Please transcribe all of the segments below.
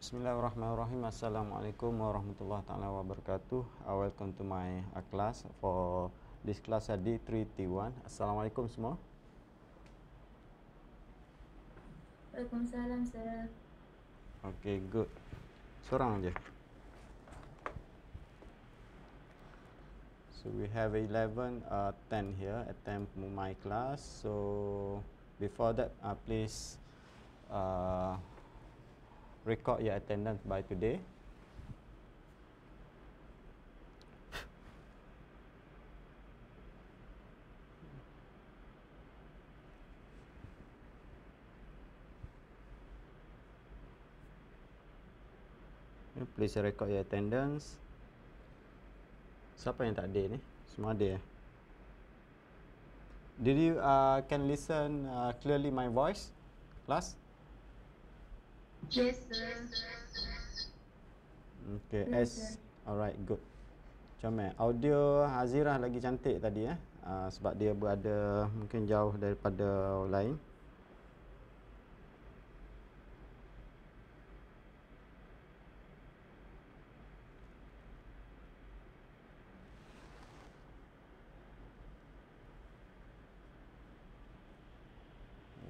Bismillahirrahmanirrahim. Assalamualaikum warahmatullahi taala wabarakatuh. Uh, welcome to my uh, class for this class at uh, D3T1. Assalamualaikum semua. Waalaikumsalam, sir. Okay, good. Seorang je. So we have 11 uh, 10 here attempt my class. So before that, uh, please uh, record your attendance by today. Please record your attendance. Siapa yang tak ada ni? Semua ada. ya. Did you uh, can listen uh, clearly my voice? Last. Yes, Okay, yes, S. Alright, good. Macam eh, audio Hazirah lagi cantik tadi eh. Uh, sebab dia berada mungkin jauh daripada lain.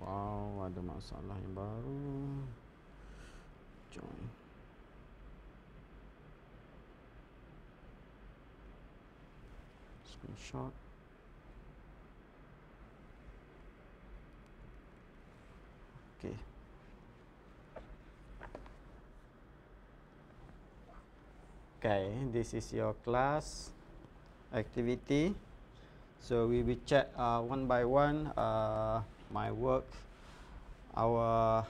Wow, ada masalah yang baru. join. Screenshot. Okay. Okay, this is your class activity. So we will check uh, one by one uh, my work, our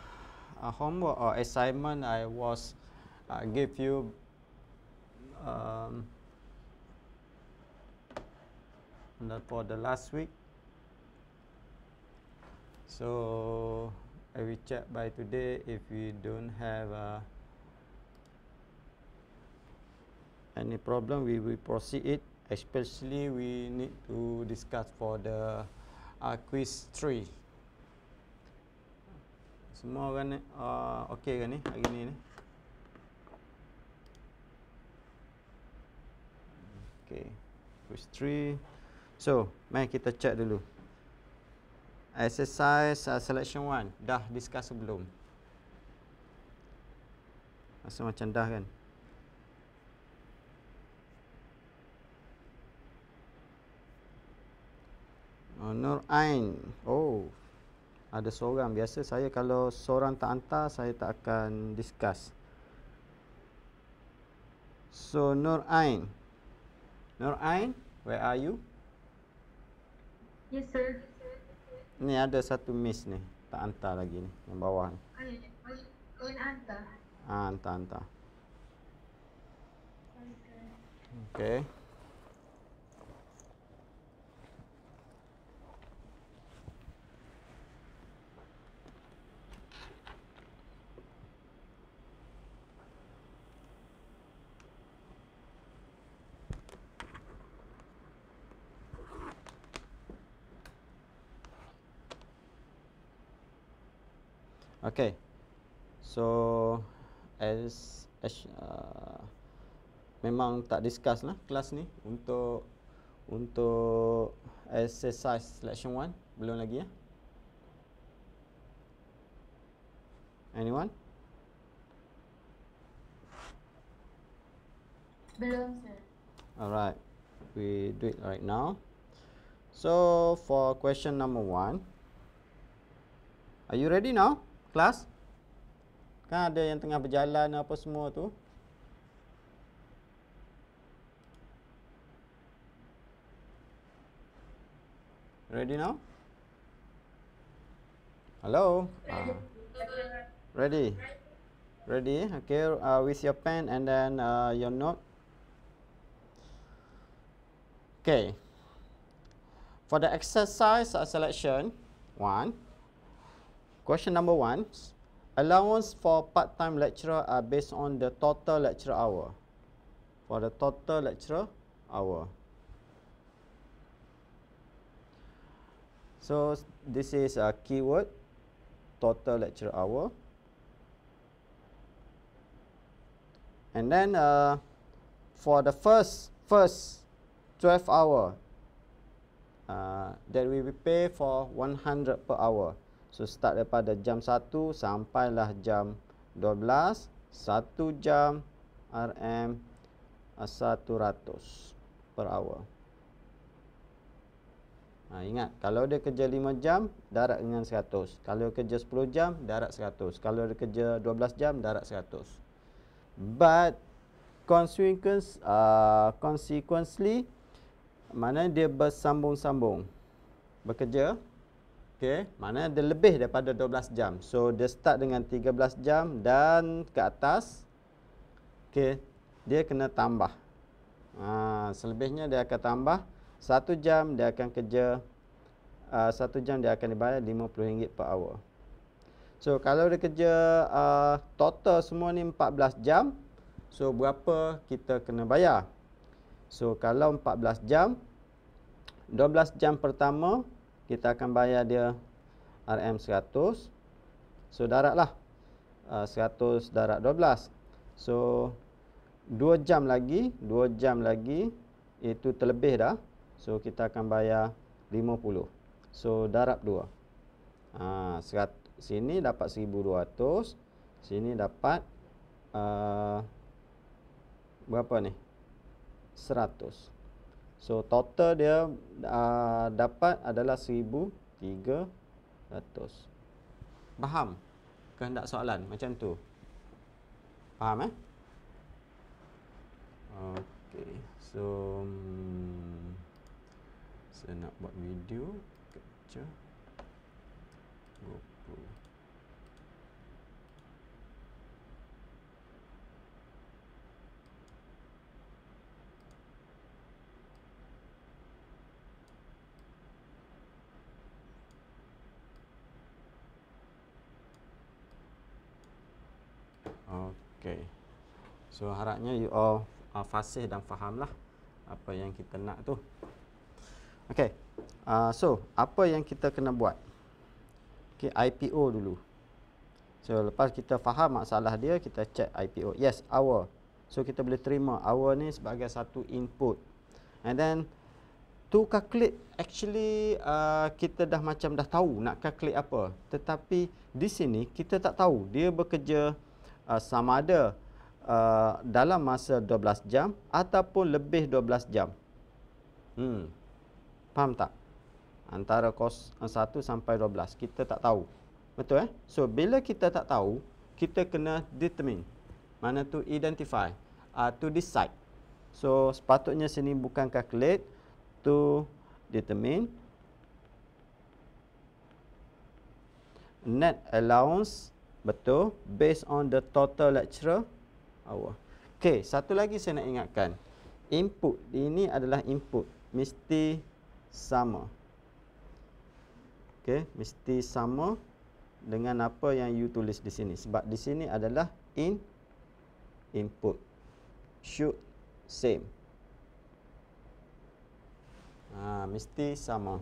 a uh, homework or assignment I was uh, give you um, the, for the last week. So I will check by today if we don't have uh, any problem we will proceed it especially we need to discuss for the uh, quiz 3 semua orang ni uh, okey kan ni hari ni ni okey push 3 so mari kita check dulu exercise uh, selection 1 dah discuss sebelum rasa macam dah kan Nur Ain. Oh ada seorang biasa saya kalau seorang tak hantar saya tak akan discuss so Nur Ain Nur Ain where are you yes sir ni ada satu miss ni tak hantar lagi ni yang bawah ni oh, ya, ya. Oh, ya, hantar ha, hantar hantar Okay. Okay. So as as uh, memang tak discuss lah kelas ni untuk untuk exercise selection 1 belum lagi ya. Anyone? Belum sir. Alright. We do it right now. So for question number 1 Are you ready now? kelas kan ada yang tengah berjalan apa semua tu ready now hello ready, ah. ready. ready. okay uh, with your pen and then uh, your note okay for the exercise uh, selection one Question number one, allowance for part-time lecturer are based on the total lecture hour. For the total lecture hour. So this is a keyword, total lecture hour. And then uh, for the first, first 12 hour, uh, that we will pay for 100 per hour. So start daripada jam 1 sampailah jam 12 1 jam RM 100 uh, per hour ha, Ingat, kalau dia kerja 5 jam, darat dengan 100 Kalau dia kerja 10 jam, darat 100 Kalau dia kerja 12 jam, darat 100 But consequence, uh, consequently mana dia bersambung-sambung bekerja Okay, mana dia lebih daripada 12 jam. So dia start dengan 13 jam dan ke atas. okay, dia kena tambah. Ha, selebihnya dia akan tambah satu jam dia akan kerja ha, uh, 1 jam dia akan dibayar RM50 per hour. So kalau dia kerja uh, total semua ni 14 jam, so berapa kita kena bayar? So kalau 14 jam 12 jam pertama kita akan bayar dia RM100 so daratlah uh, 100 darat 12 lah. ah, so 2 jam lagi 2 jam lagi itu terlebih dah so kita akan bayar 50 so darab 2 uh, sini dapat 1200 sini dapat uh, berapa ni 100 So total dia uh, dapat adalah 1300. Faham? Kehendak soalan macam tu. Faham eh? Okey. So hmm, saya nak buat video capture. So harapnya you all uh, fasih dan fahamlah apa yang kita nak tu. Okay. Uh, so apa yang kita kena buat? Okay, IPO dulu. So lepas kita faham masalah dia, kita check IPO. Yes, our. So kita boleh terima our ni sebagai satu input. And then to calculate actually uh, kita dah macam dah tahu nak calculate apa. Tetapi di sini kita tak tahu dia bekerja uh, sama ada uh, dalam masa 12 jam ataupun lebih 12 jam. Hmm. Faham tak? Antara kos 1 uh, sampai 12 kita tak tahu. Betul eh? So bila kita tak tahu, kita kena determine. Mana tu identify, uh, to decide. So sepatutnya sini bukan calculate to determine net allowance betul based on the total lecturer Allah. Okey, satu lagi saya nak ingatkan. Input ini adalah input mesti sama. Okey, mesti sama dengan apa yang you tulis di sini sebab di sini adalah in input should same. Ha, mesti sama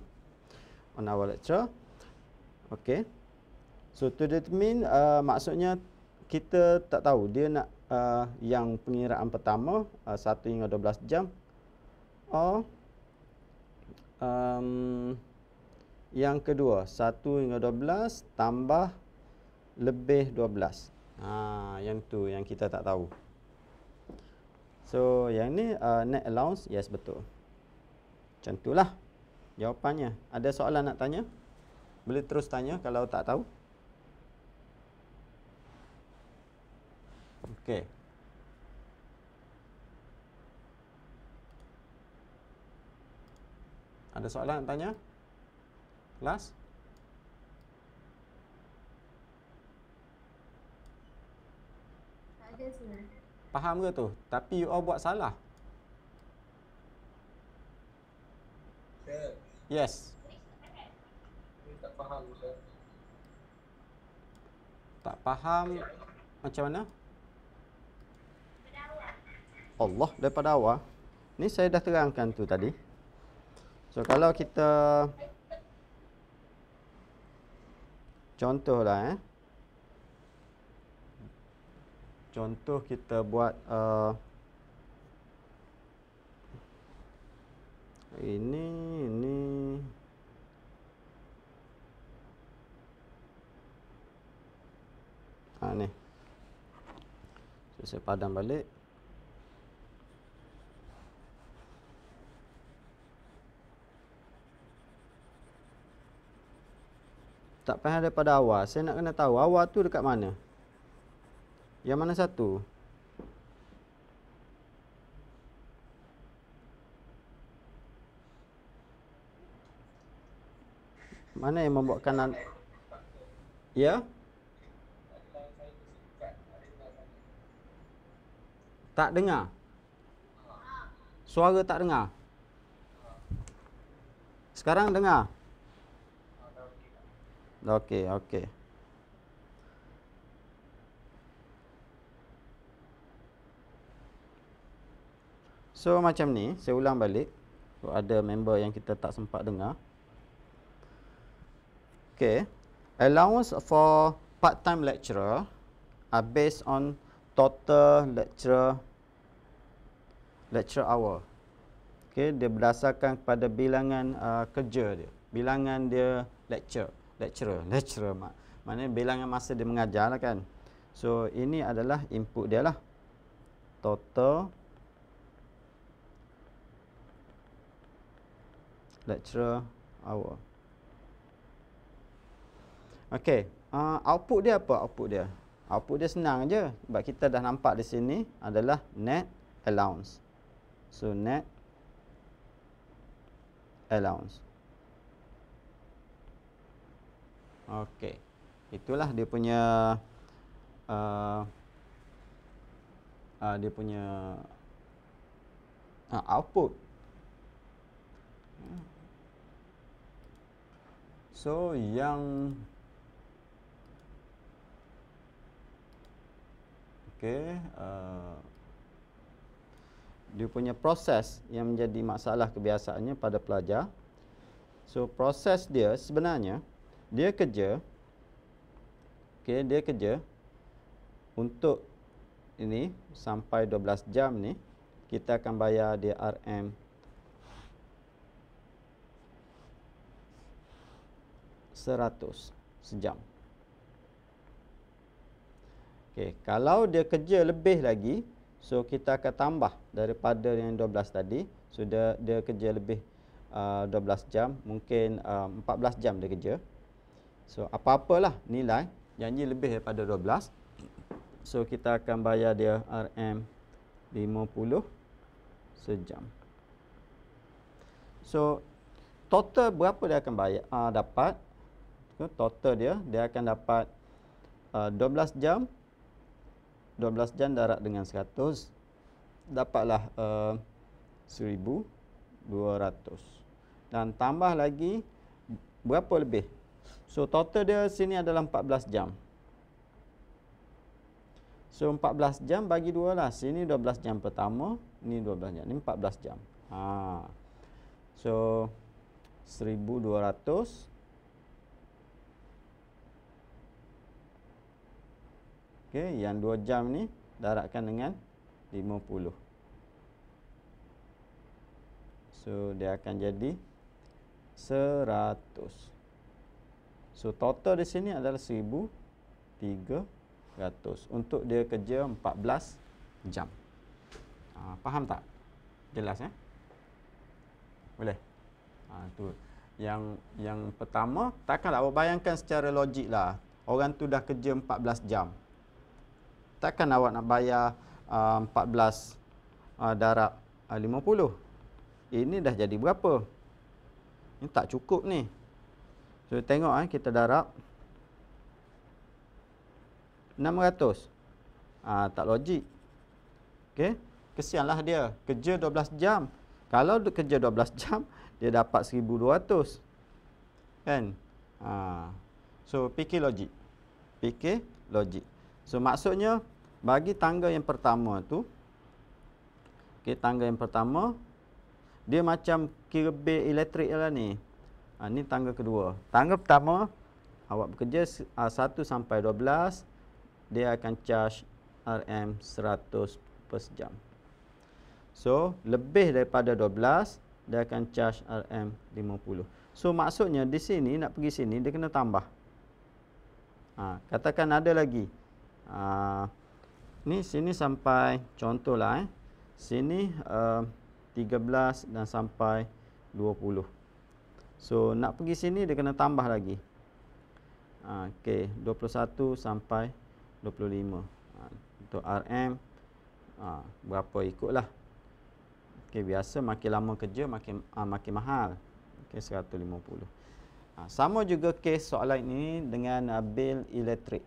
on our lecture. Okey. So to determine uh, maksudnya kita tak tahu dia nak Eh, yang pengiraan pertama uh, eh, 1 hingga 12 jam or oh, um, yang kedua 1 hingga 12 tambah lebih 12 ha, ah, yang tu yang kita tak tahu so yang ni uh, net allowance yes betul macam tu lah jawapannya ada soalan nak tanya boleh terus tanya kalau tak tahu Okay, Ada soalan nak tanya? Kelas? Tak ada sebenarnya. Faham ke tu? Tapi you all buat salah. Sir. Yes. Tak faham, Sir. Tak faham macam mana? Allah daripada awal. Ni saya dah terangkan tu tadi. So kalau kita contohlah eh. Contoh kita buat uh, ini ini ha, ni. saya padam balik. Tak payah daripada awal. Saya nak kena tahu awal tu dekat mana. Yang mana satu? Mana yang membuatkan nan- Ya? Tak dengar? Suara tak dengar? Sekarang dengar? Okey, okey. So macam ni, saya ulang balik. So, ada member yang kita tak sempat dengar. Okey. Allowance for part-time lecturer are based on total lecturer lecture hour. Okey, dia berdasarkan kepada bilangan uh, kerja dia, bilangan dia lecture lecturer lecturer mak mana bilangan masa dia mengajar lah kan so ini adalah input dia lah total lecturer hour Okey, uh, output dia apa output dia output dia senang je sebab kita dah nampak di sini adalah net allowance so net allowance Okey. Itulah dia punya uh, uh, dia punya uh, output. So yang Okey, uh, dia punya proses yang menjadi masalah kebiasaannya pada pelajar. So proses dia sebenarnya dia kerja okey dia kerja untuk ini sampai 12 jam ni kita akan bayar dia RM seratus sejam. Okey, kalau dia kerja lebih lagi, so kita akan tambah daripada yang 12 tadi. Sudah so dia kerja lebih uh, 12 jam, mungkin uh, 14 jam dia kerja. So, apa-apalah nilai janji lebih daripada 12. So, kita akan bayar dia RM50 sejam. So, total berapa dia akan bayar uh, dapat? So, total dia, dia akan dapat uh, ah, 12 jam. 12 jam darat dengan 100. Dapatlah uh, ah, 1,200. Dan tambah lagi, berapa lebih? So total dia sini adalah 14 jam. So 14 jam bagi dua lah. Sini 12 jam pertama, ni 12 jam, ini 14 jam. Ha. So 1200 Okay, yang 2 jam ni daratkan dengan 50. So dia akan jadi 100. So total di sini adalah 1300 untuk dia kerja 14 jam. Ha, faham tak? Jelas eh? Boleh. Ha, tu yang yang pertama takkan? awak lah, bayangkan secara logik lah orang tu dah kerja 14 jam. Takkan awak nak bayar uh, 14 uh, darab uh, 50. Ini dah jadi berapa? Ini tak cukup ni. So tengok eh kita darab 600. Ah tak logik. okay? Kesianlah dia kerja 12 jam. Kalau kerja 12 jam dia dapat 1200. Kan? Ha. So fikir logik. Fikir logik. So maksudnya bagi tangga yang pertama tu okey tangga yang pertama dia macam kabel elektrik lah ni. Ha, ni tangga kedua. Tangga pertama, awak bekerja ha, uh, 1 sampai 12, dia akan charge RM100 per sejam. So, lebih daripada 12, dia akan charge RM50. So, maksudnya di sini, nak pergi sini, dia kena tambah. Ha, katakan ada lagi. Ha, ni sini sampai, contohlah, eh, sini uh, eh, 13 dan sampai 20. So nak pergi sini dia kena tambah lagi. Ha, okay, 21 sampai 25. Ha, untuk RM ha, berapa lah. Okay, biasa makin lama kerja makin ha, makin mahal. Okay, 150. Ha, sama juga kes soalan ini dengan uh, bil elektrik.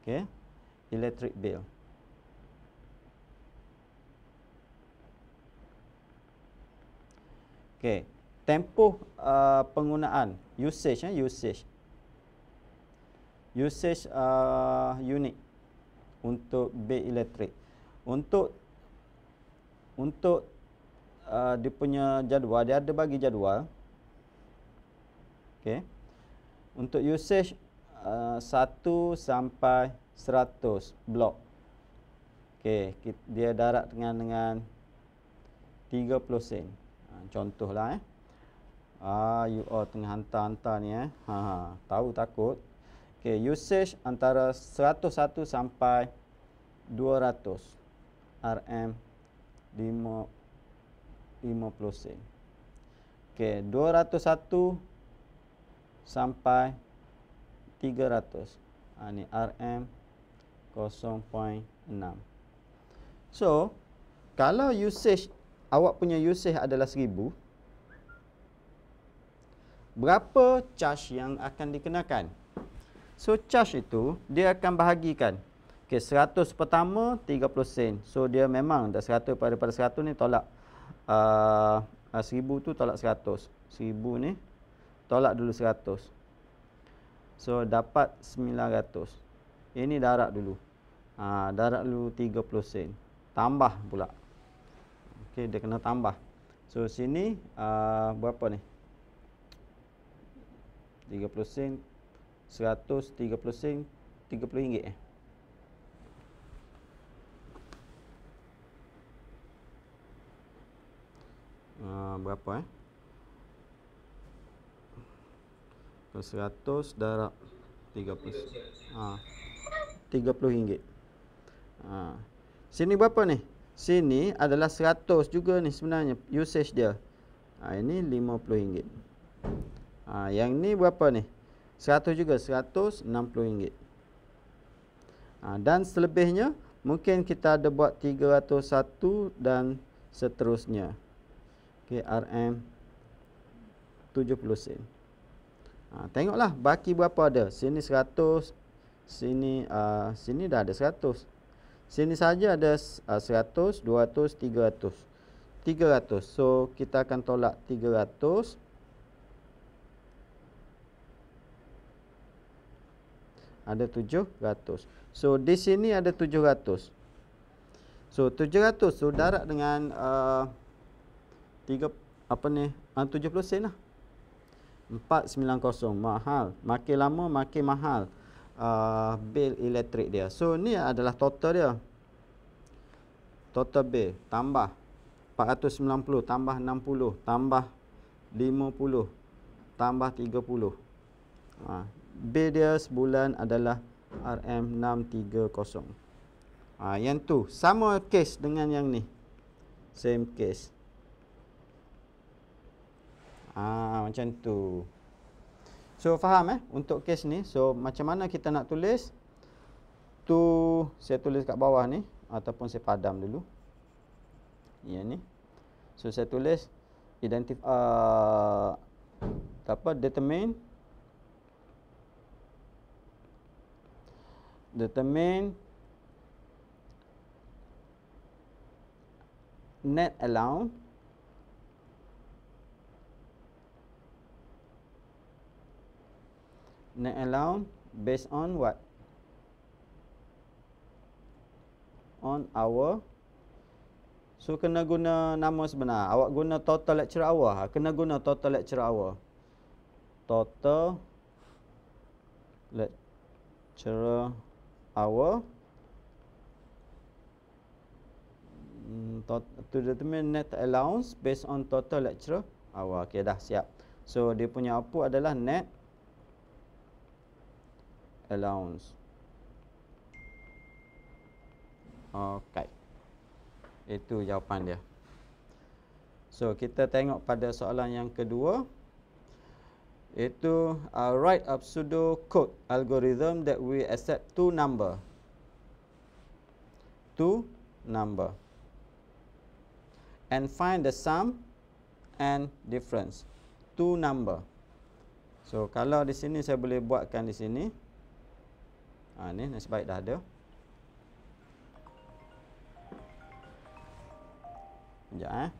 Okay, elektrik bill. Okay, tempoh uh, penggunaan usage ya usage usage uh, unit untuk bil elektrik untuk untuk uh, dia punya jadual dia ada bagi jadual okey untuk usage uh, 1 sampai 100 blok okay dia darat dengan dengan 30 sen ha, contohlah eh Ah, you all oh, tengah hantar-hantar ni eh. Ha, ha, tahu takut. Okay, usage antara 101 sampai 200 RM 50 sen. Okay, 201 sampai 300. Ha, ah, ni RM 0.6. So, kalau usage, awak punya usage adalah 1000, berapa charge yang akan dikenakan. So charge itu dia akan bahagikan. Okey 100 pertama 30 sen. So dia memang dah 100 pada pada 100 ni tolak uh, 1000 tu tolak 100. 1000 ni tolak dulu 100. So dapat 900. Ini darat dulu. Uh, darat dulu 30 sen. Tambah pula. Okey dia kena tambah. So sini uh, berapa ni? 30 sen 130 sen 30 ringgit eh Uh, berapa eh? Kalau 100 darab 30. Ah. Uh, 30 ringgit. Uh. sini berapa ni? Sini adalah 100 juga ni sebenarnya usage dia. Ah uh, ini 50 ringgit. Ha, yang ni berapa ni? 100 juga, 160 ringgit. Ha, dan selebihnya, mungkin kita ada buat 301 dan seterusnya. Okay, RM 70 sen. Ha, tengoklah, baki berapa ada. Sini 100, sini uh, sini dah ada 100. Sini saja ada uh, 100, 200, 300. 300. So, kita akan tolak 300. 300. Ada 700 So di sini ada 700 So 700 So darat dengan uh, 3 Apa ni ah, uh, 70 sen lah 490 mahal Makin lama makin mahal uh, Bil elektrik dia So ni adalah total dia Total bil tambah 490 tambah 60 tambah 50 tambah 30 ha, B dia sebulan adalah RM630. Ha, ah, yang tu sama case dengan yang ni. Same case. Ah ha, macam tu. So faham eh untuk case ni. So macam mana kita nak tulis? Tu saya tulis kat bawah ni ataupun saya padam dulu. Ya ni. So saya tulis identify uh, ah, apa determine determine net allowance net allowance based on what on our so kena guna nama sebenar awak guna total lecture hour ha? kena guna total lecture hour total lecture our mm, to determine net allowance based on total lecturer hour. Okay, dah siap. So, dia punya output adalah net allowance. Okay. Itu jawapan dia. So, kita tengok pada soalan yang kedua iaitu uh, write a pseudo code algorithm that we accept two number two number and find the sum and difference two number so kalau di sini saya boleh buatkan di sini ah ni nasib baik dah ada sekejap eh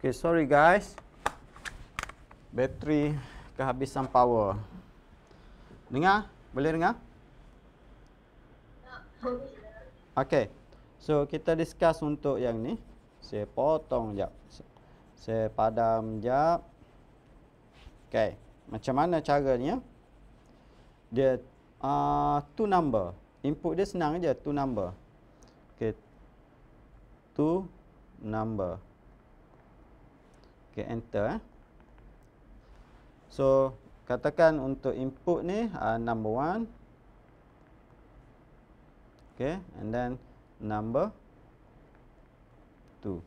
Okay, sorry guys. Bateri kehabisan power. Dengar? Boleh dengar? Okay. So, kita discuss untuk yang ni. Saya potong sekejap. Saya padam sekejap. Okay. Macam mana caranya? Dia uh, two number. Input dia senang aja two number. Okay. Two number. Number okay, enter eh. so katakan untuk input ni uh, number 1 okay and then number 2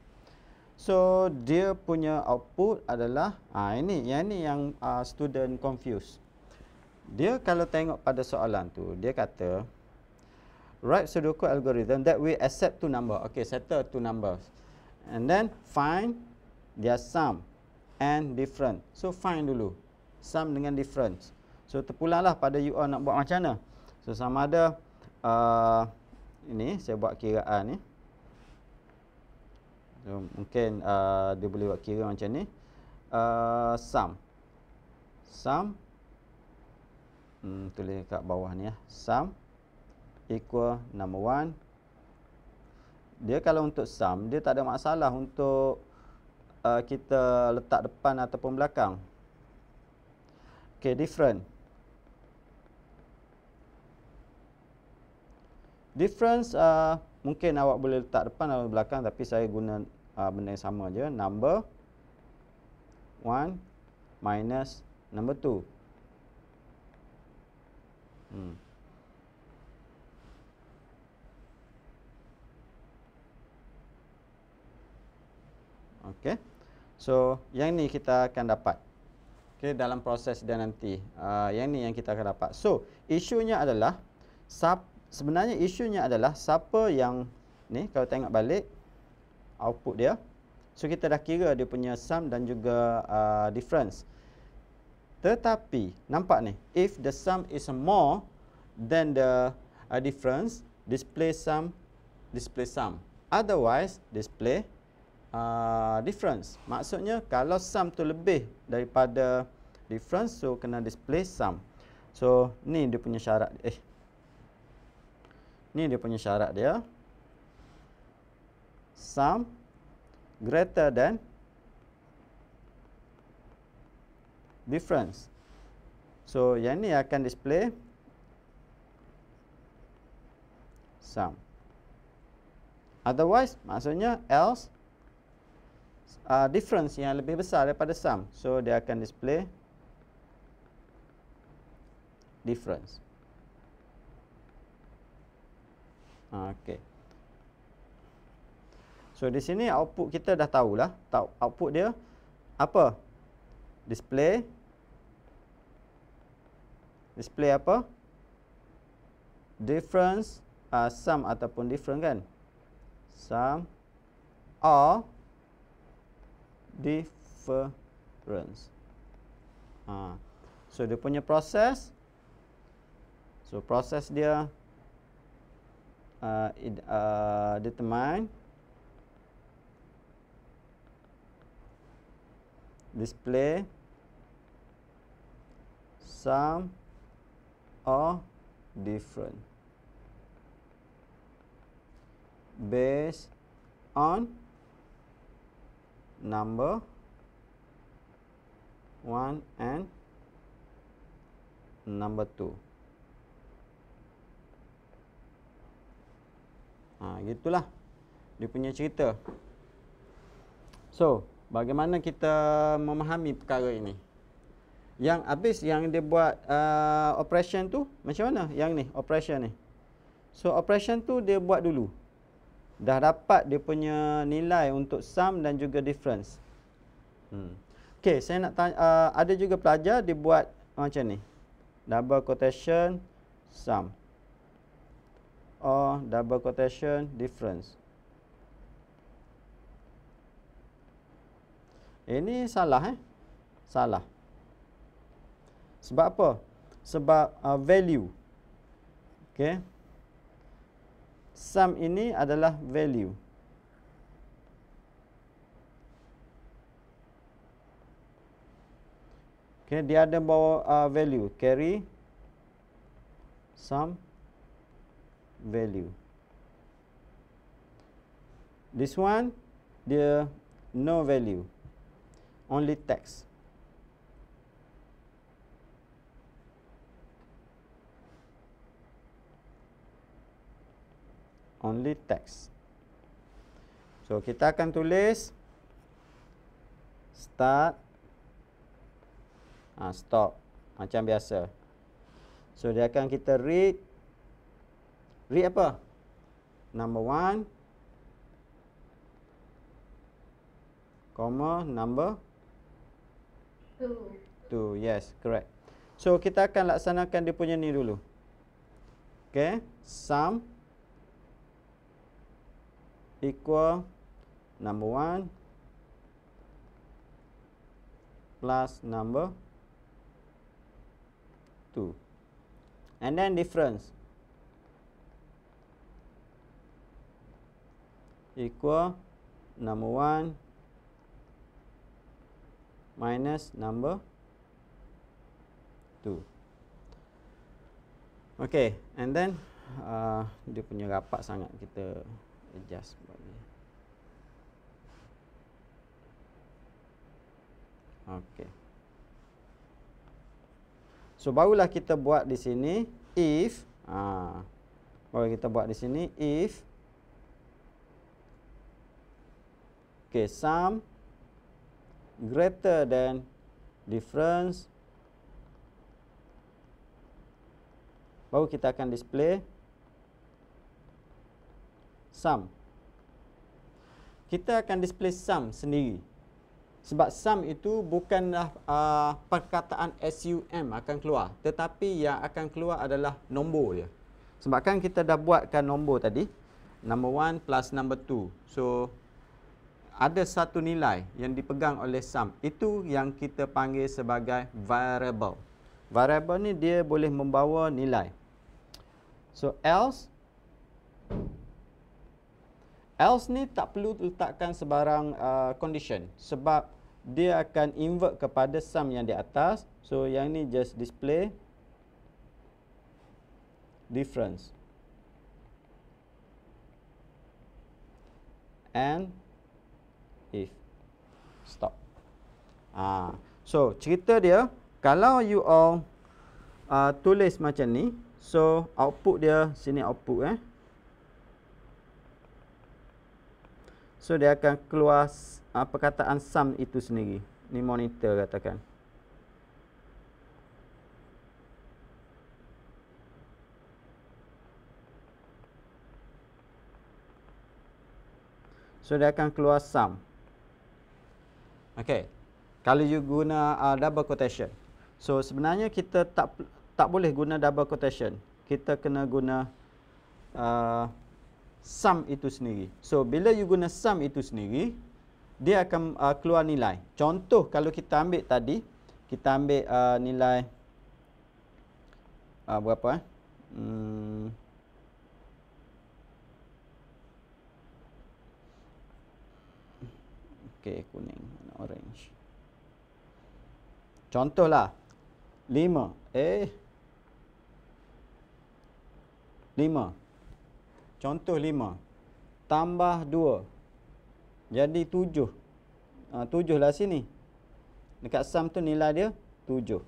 so dia punya output adalah ah uh, ini yang ini yang uh, student confuse dia kalau tengok pada soalan tu dia kata write sudoku algorithm that we accept two number okay settle two numbers, and then find dia sum and different. So find dulu sum dengan difference. So terpulanglah pada you all nak buat macam mana. So sama ada uh, ini saya buat kiraan ni. So, mungkin uh, dia boleh buat kira macam ni. Uh, sum. Sum. Hmm, tulis kat bawah ni ya. Sum equal number one. Dia kalau untuk sum, dia tak ada masalah untuk uh, kita letak depan ataupun belakang. Okay, different. Difference uh, mungkin awak boleh letak depan atau belakang tapi saya guna uh, benda yang sama je. Number 1 minus number 2. Hmm. Okay. So yang ni kita akan dapat okay, Dalam proses dia nanti uh, Yang ni yang kita akan dapat So isunya adalah Sebenarnya isunya adalah Siapa yang ni kalau tengok balik Output dia So kita dah kira dia punya sum dan juga uh, difference Tetapi nampak ni If the sum is more than the uh, difference Display sum Display sum Otherwise display Ah, difference. Maksudnya kalau sum tu lebih daripada difference so kena display sum. So ni dia punya syarat eh. Ni dia punya syarat dia. Sum greater than difference. So yang ni akan display sum. Otherwise maksudnya else uh, difference yang lebih besar daripada sum. So dia akan display difference. Ah, okay. So di sini output kita dah tahulah. Output dia apa? Display. Display apa? Difference. Uh, sum ataupun different kan? Sum. Or difference. Ha. So dia punya proses so proses dia uh, in, uh, determine display sum or different based on number 1 and number 2. Ha, gitulah dia punya cerita. So, bagaimana kita memahami perkara ini? Yang habis yang dia buat uh, operation tu, macam mana yang ni, operation ni? So, operation tu dia buat dulu dah dapat dia punya nilai untuk sum dan juga difference. Hmm. Okey, saya nak tanya, uh, ada juga pelajar dia buat macam ni. Double quotation, sum. Or double quotation, difference. Ini salah eh? Salah. Sebab apa? Sebab uh, value. Okey sum ini adalah value. Okay, dia ada bawa uh, value carry sum value. This one dia no value, only text. only text. So kita akan tulis start ha, stop macam biasa. So dia akan kita read read apa? Number 1 comma number 2. 2 yes, correct. So kita akan laksanakan dia punya ni dulu. Okay, sum equal number 1 plus number 2 and then difference equal number 1 minus number 2 okay and then uh, dia punya rapat sangat kita adjust buat Okay. Okey. So barulah kita buat di sini if ah ha, baru kita buat di sini if okay sum greater than difference baru kita akan display sum kita akan display sum sendiri sebab sum itu bukanlah uh, perkataan sum akan keluar tetapi yang akan keluar adalah nombor dia sebab kan kita dah buatkan nombor tadi number one plus number two. so ada satu nilai yang dipegang oleh sum itu yang kita panggil sebagai variable variable ni dia boleh membawa nilai so else Else ni tak perlu letakkan sebarang uh, condition sebab dia akan invert kepada sum yang di atas. So yang ni just display difference. And if stop. Ah, so cerita dia kalau you all uh, tulis macam ni, so output dia sini output eh. So dia akan keluar uh, perkataan sum itu sendiri. Ni monitor katakan. So dia akan keluar sum. Okay. Kalau you guna uh, double quotation. So sebenarnya kita tak tak boleh guna double quotation. Kita kena guna uh, sum itu sendiri. So bila you guna sum itu sendiri, dia akan uh, keluar nilai. Contoh kalau kita ambil tadi, kita ambil uh, nilai uh, berapa eh? Hmm. Okay, kuning dan orange. Contohlah 5 eh Contoh 5 Tambah 2 Jadi 7 7 ha, lah sini Dekat sum tu nilai dia 7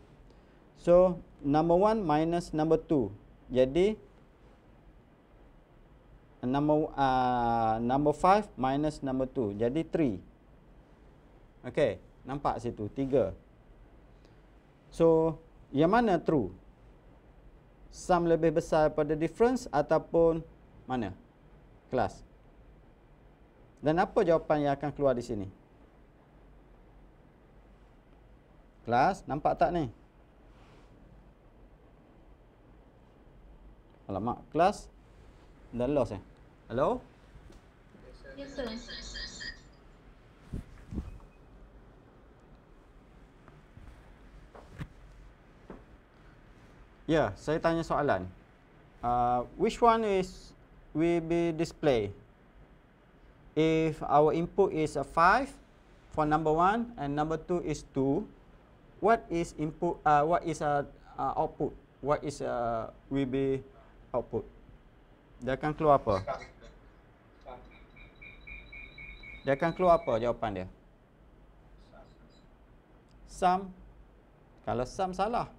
So number 1 minus number 2 Jadi Number 5 uh, ah, minus number 2 Jadi 3 Okay Nampak situ 3 So Yang mana true Sum lebih besar daripada difference Ataupun mana? Kelas. Dan apa jawapan yang akan keluar di sini? Kelas, nampak tak ni? Alamak, kelas dah lost eh. Hello? Yes, sir. Ya, saya tanya soalan. Uh, which one is will be displayed. If our input is a 5 for number 1 and number 2 is 2, what is input uh, what is a uh, uh, output? What is a uh, will be output? Dia akan keluar apa? Dia akan keluar apa jawapan dia? Sum Kalau sum salah.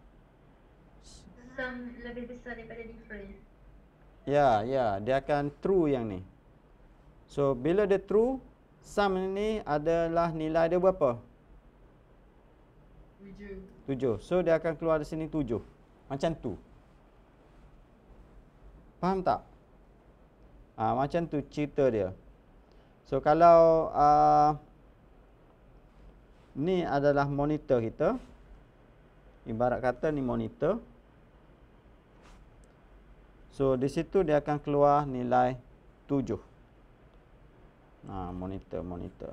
Sum lebih besar daripada difference. Ya, ya, dia akan true yang ni. So, bila dia true, sum ni adalah nilai dia berapa? 7. So, dia akan keluar dari sini 7. Macam tu. Faham tak? ha, macam tu cerita dia. So, kalau uh, ni adalah monitor kita. Ibarat kata ni monitor. So di situ dia akan keluar nilai 7. Ha, monitor monitor.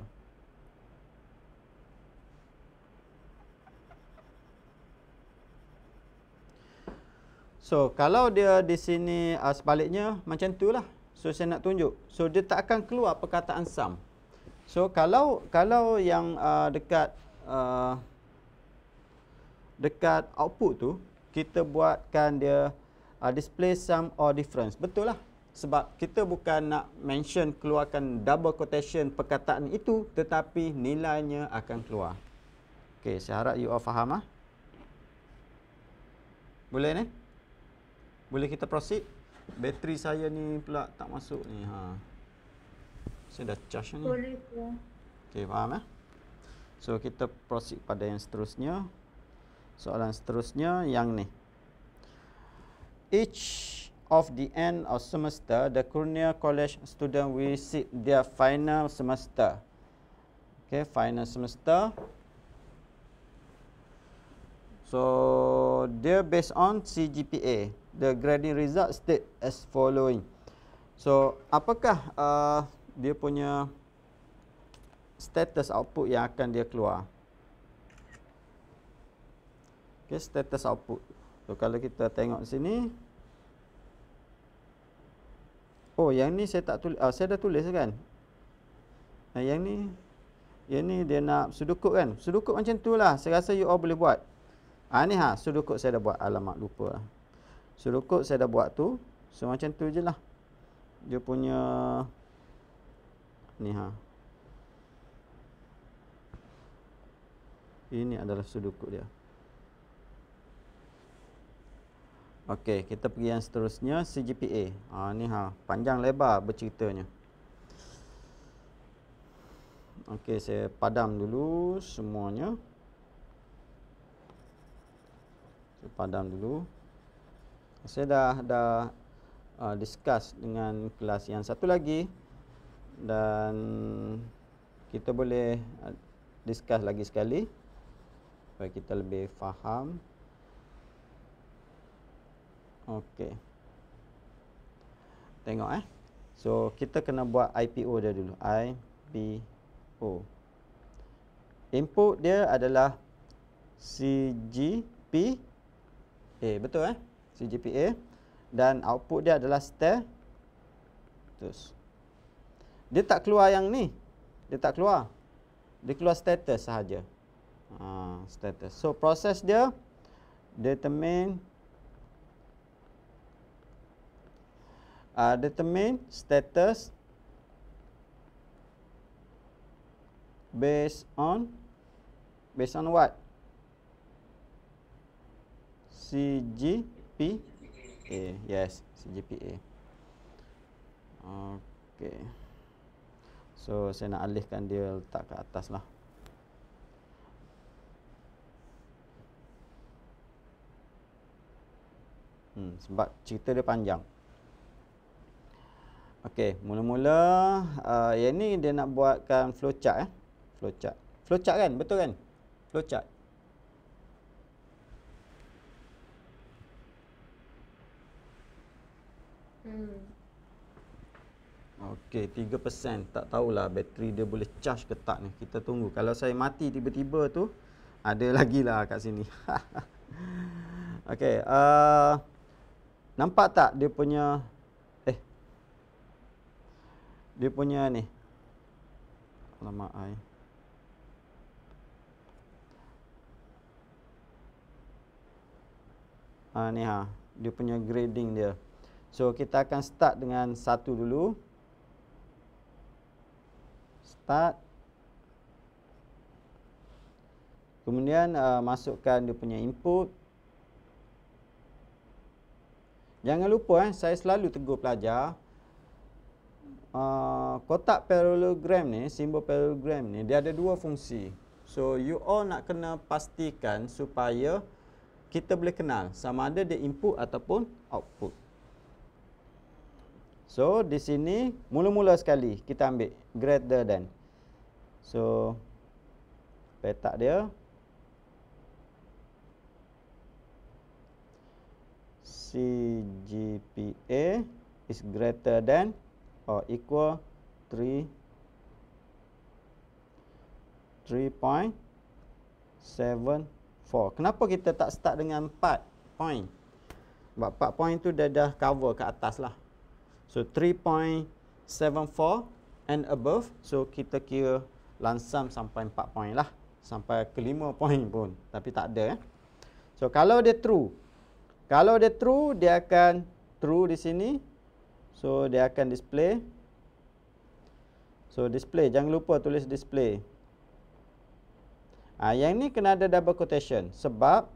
So kalau dia di sini uh, sebaliknya macam tu lah. So saya nak tunjuk. So dia tak akan keluar perkataan sum. So kalau kalau yang uh, dekat uh, dekat output tu kita buatkan dia uh, display sum or difference. Betul lah. Sebab kita bukan nak mention keluarkan double quotation perkataan itu tetapi nilainya akan keluar. Okey, saya harap you all faham lah. Boleh ni? Boleh kita proceed? Bateri saya ni pula tak masuk ni. Ha. Saya dah charge ni. Boleh tu. Ya. Okey, faham lah. So, kita proceed pada yang seterusnya. Soalan seterusnya yang ni each of the end of semester, the Cornea College student will receive their final semester. Okay, final semester. So, they based on CGPA. The grading result state as following. So, apakah uh, dia punya status output yang akan dia keluar? Okay, status output. So, kalau kita tengok sini, Oh yang ni saya tak tulis ah, Saya dah tulis kan nah, Yang ni Yang ni dia nak sudukut kan Sudukut macam tu lah Saya rasa you all boleh buat ha, Ni ha sudukut saya dah buat Alamak lupa lah Sudukut saya dah buat tu So macam tu je lah Dia punya Ni ha Ini adalah sudukut dia Okey, kita pergi yang seterusnya CGPA. Ha ni ha, panjang lebar berceritanya. Okey, saya padam dulu semuanya. Saya padam dulu. Saya dah dah uh, discuss dengan kelas yang satu lagi dan kita boleh uh, discuss lagi sekali supaya kita lebih faham. Okey. Tengok eh. So kita kena buat IPO dia dulu. IPO. Input dia adalah CGP A, eh, betul eh? CGPA dan output dia adalah status. Dia tak keluar yang ni. Dia tak keluar. Dia keluar status sahaja. Ha, status. So proses dia determine uh, determine status based on based on what CGPA yes CGPA okay so saya nak alihkan dia letak ke atas lah Hmm, sebab cerita dia panjang Okey, mula-mula uh, yang ni dia nak buatkan flowchart eh. Flowchart. Flowchart kan? Betul kan? Flowchart. Hmm. Okey, 3% tak tahulah bateri dia boleh charge ke tak ni. Kita tunggu. Kalau saya mati tiba-tiba tu, ada lagi lah kat sini. Okey, uh, nampak tak dia punya dia punya ni lama ai ha ni ha dia punya grading dia so kita akan start dengan satu dulu start kemudian uh, masukkan dia punya input jangan lupa eh saya selalu tegur pelajar uh, kotak parallelogram ni, simbol parallelogram ni, dia ada dua fungsi. So, you all nak kena pastikan supaya kita boleh kenal sama ada dia input ataupun output. So, di sini, mula-mula sekali kita ambil greater than. So, petak dia. CGPA is greater than or equal 3.74 Kenapa kita tak start dengan 4 point? Sebab 4 point tu dah dah cover ke atas lah So 3.74 and above So kita kira lansam sampai 4 point lah Sampai ke 5 point pun Tapi tak ada eh So kalau dia true Kalau dia true dia akan true di sini So dia akan display So display, jangan lupa tulis display ha, Yang ni kena ada double quotation Sebab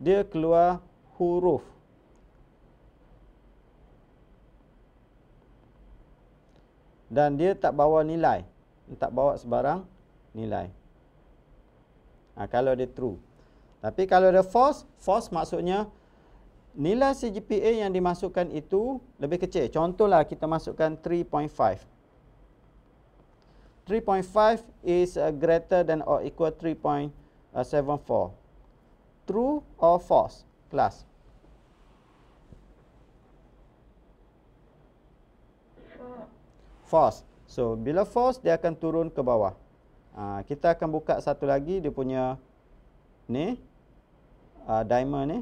dia keluar huruf Dan dia tak bawa nilai Tak bawa sebarang nilai ha, Kalau dia true Tapi kalau dia false, false maksudnya nilai CGPA yang dimasukkan itu lebih kecil. Contohlah kita masukkan 3.5. 3.5 is uh, greater than or equal 3.74. True or false? Class. False. So, bila false, dia akan turun ke bawah. Ha, kita akan buka satu lagi, dia punya ni, uh, diamond ni.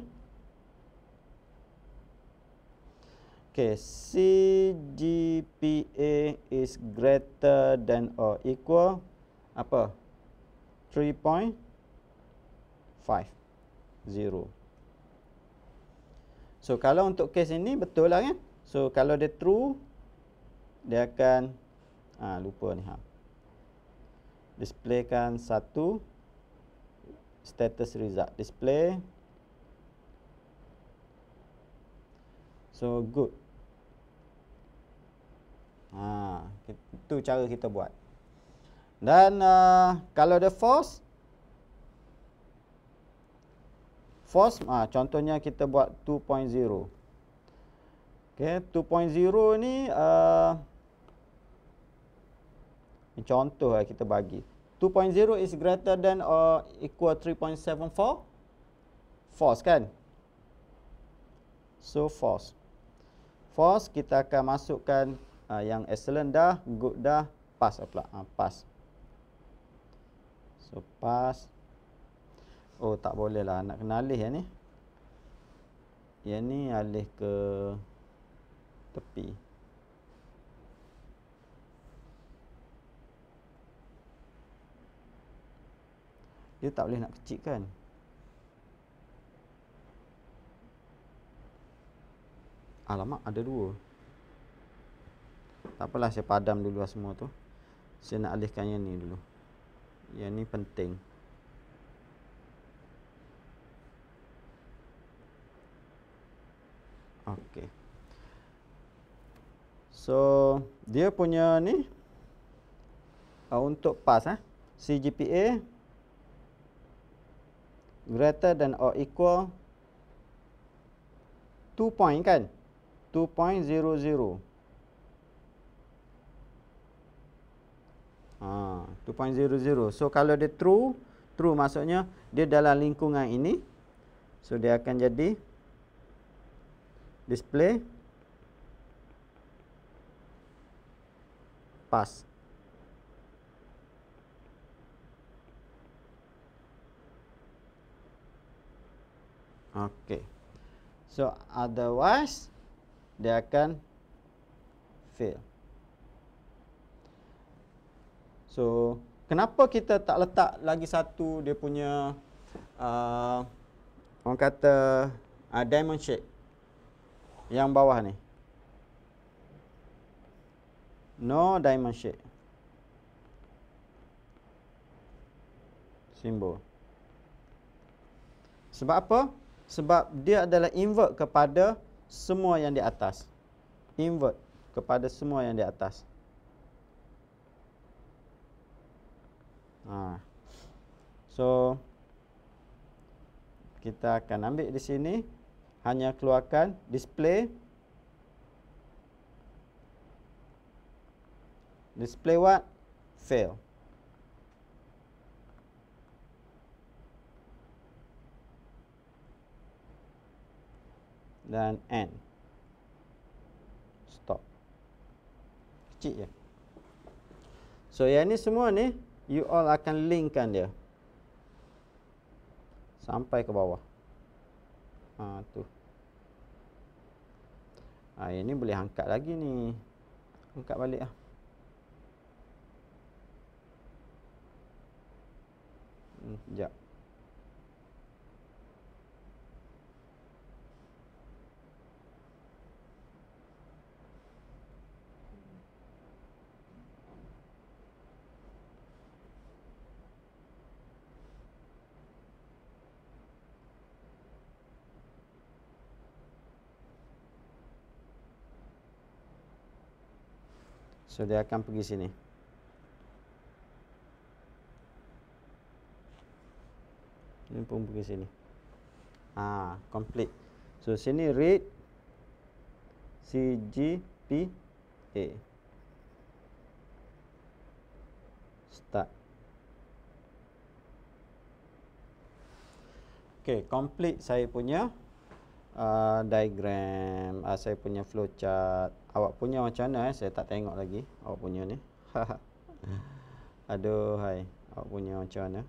Okay, CGPA is greater than or equal apa? 3.50. So kalau untuk case ini betul lah kan? So kalau dia true dia akan ah ha, lupa ni ha. Displaykan satu status result display. So good. Ha, itu cara kita buat. Dan uh, kalau ada force, force, ha, contohnya kita buat 2.0. Okay, 2.0 ni, uh, contoh lah kita bagi. 2.0 is greater than or equal 3.74 force kan? So force. Force kita akan masukkan uh, yang excellent dah, good dah, pass lah pula. Uh, pass. So, pass. Oh, tak boleh lah. Nak kena alih yang ni. Yang ni alih ke tepi. Dia tak boleh nak kecil kan? Alamak, ada dua. Tak apalah saya padam dulu lah semua tu. Saya nak alihkan yang ni dulu. Yang ni penting. Okey. So, dia punya ni uh, untuk pas eh. CGPA greater than or equal 2 point kan? 2.00 2.00. Ha, so kalau dia true, true maksudnya dia dalam lingkungan ini. So dia akan jadi display pass. Okay. So otherwise dia akan fail. So, kenapa kita tak letak lagi satu dia punya uh, orang kata uh, diamond shape yang bawah ni. No diamond shape. Simbol. Sebab apa? Sebab dia adalah invert kepada semua yang di atas. Invert kepada semua yang di atas. Ha. So kita akan ambil di sini hanya keluarkan display display what fail. Dan end. Stop. Kecil je. So yang ni semua ni you all akan linkkan dia sampai ke bawah. Ha tu. Ha ini boleh angkat lagi ni. Angkat baliklah. Hmm, jap. So dia akan pergi sini Ini pun pergi sini Ah, ha, Complete So sini read C, G, P, A Start Okay complete saya punya uh, Diagram uh, Saya punya flowchart awak punya macam mana eh? Saya tak tengok lagi awak punya ni. Aduh, hai. Awak punya macam mana?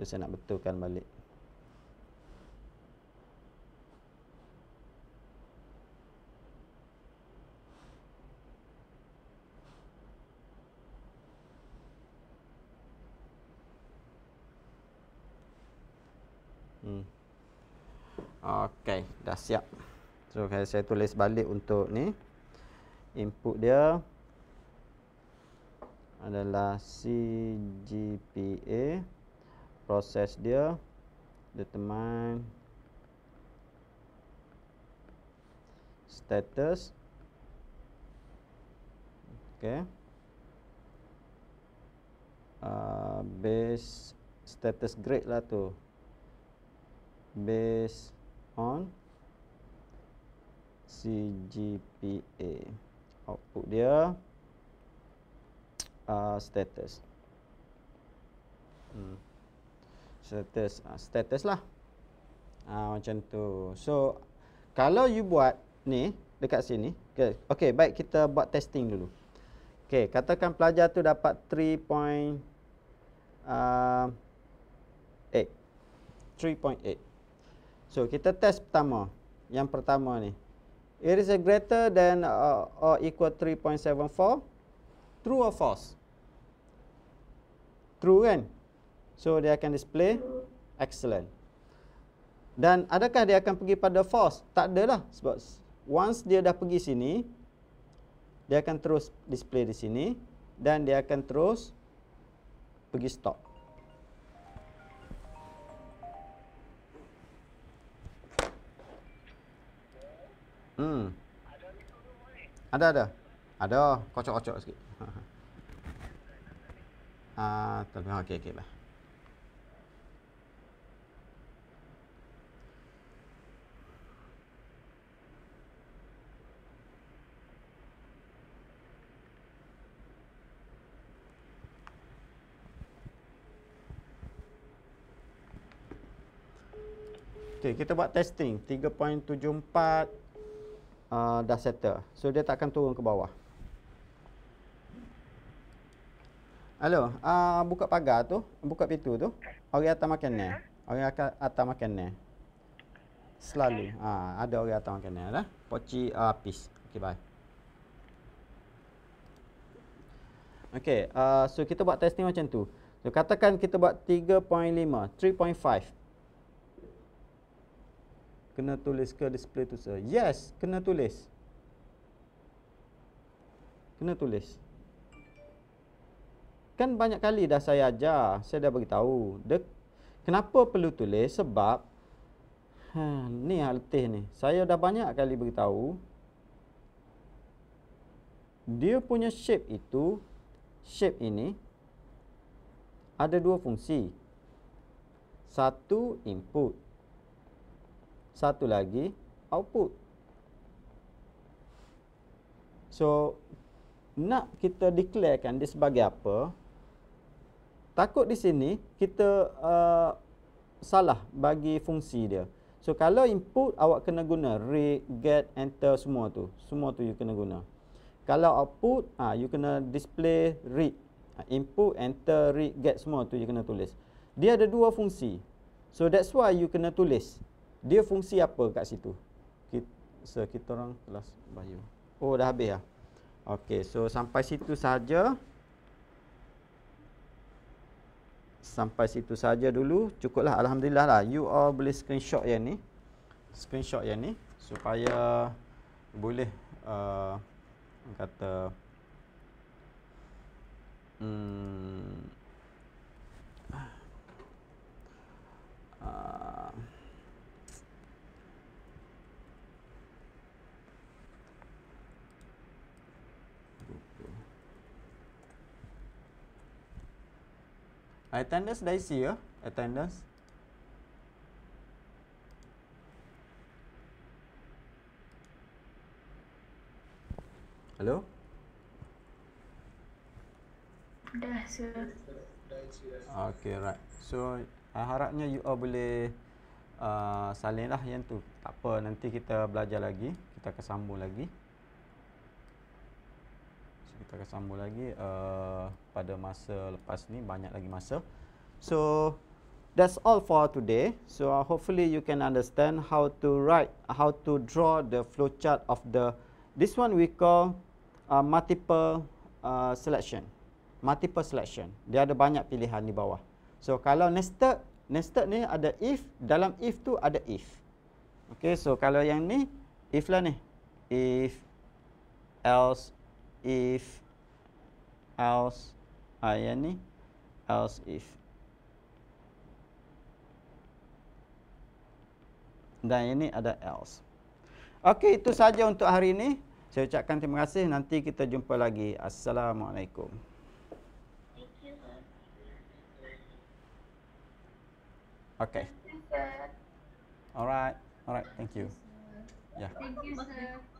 So, saya nak betulkan balik. Hmm. Okay, dah siap. So, saya tulis balik untuk ni input dia adalah CGPA proses dia determine status okay. uh, base status grade lah tu base on CGPA output dia uh, status hmm. status uh, status lah uh, macam tu so kalau you buat ni dekat sini okay. okay baik kita buat testing dulu okay katakan pelajar tu dapat 3 point uh, 8 3.8 so kita test pertama yang pertama ni It is a greater than uh, or equal 3.74. True or false? True kan? So dia akan display excellent. Dan adakah dia akan pergi pada false? Tak adalah sebab once dia dah pergi sini dia akan terus display di sini dan dia akan terus pergi stop. Hmm. Ada ada. Ada. Kocok-kocok sikit. Ah, tapi okey okey lah. Okay, kita buat testing 3.74 uh, dah settle. So dia tak akan turun ke bawah. Hello, uh, buka pagar tu, buka pintu tu. Orang atas makan ni. Orang atas makan ni. Selalu. Okay. Ah, ha, ada orang atas makan ni lah. Poci uh, apis. Okay, bye. Okay, uh, so kita buat testing macam tu. So, katakan kita buat 3.5, 3.5 kena tulis ke display tu sir? Yes, kena tulis. Kena tulis. Kan banyak kali dah saya ajar, saya dah beritahu. The, kenapa perlu tulis? Sebab, ha, ni yang letih ni. Saya dah banyak kali beritahu, dia punya shape itu, shape ini, ada dua fungsi. Satu, Input satu lagi output. So nak kita declarekan dia sebagai apa? Takut di sini kita uh, salah bagi fungsi dia. So kalau input awak kena guna read, get, enter semua tu. Semua tu you kena guna. Kalau output ah you kena display read. Ha, input, enter, read, get semua tu you kena tulis. Dia ada dua fungsi. So that's why you kena tulis. Dia fungsi apa kat situ? Sir, kita orang kelas bio. Oh, dah habis lah. Okay, so sampai situ saja. Sampai situ saja dulu. Cukuplah. Alhamdulillah lah. You all boleh screenshot yang ni. Screenshot yang ni. Supaya boleh uh, kata hmm, ah, Attendance dah isi ya. Attendance. Hello? Dah, sir. Okay, right. So, uh, harapnya you all boleh uh, salin lah yang tu. Tak apa, nanti kita belajar lagi. Kita akan sambung lagi kita akan sambung lagi uh, pada masa lepas ni banyak lagi masa so that's all for today so uh, hopefully you can understand how to write how to draw the flowchart of the this one we call uh, multiple uh, selection multiple selection dia ada banyak pilihan di bawah so kalau nested nested ni ada if dalam if tu ada if okay so kalau yang ni if lah ni if else if else ayat ni else if dan ini ada else. Okey itu saja untuk hari ini. Saya ucapkan terima kasih nanti kita jumpa lagi. Assalamualaikum. Okey. Alright. Alright, thank you. Yeah. Thank you, sir.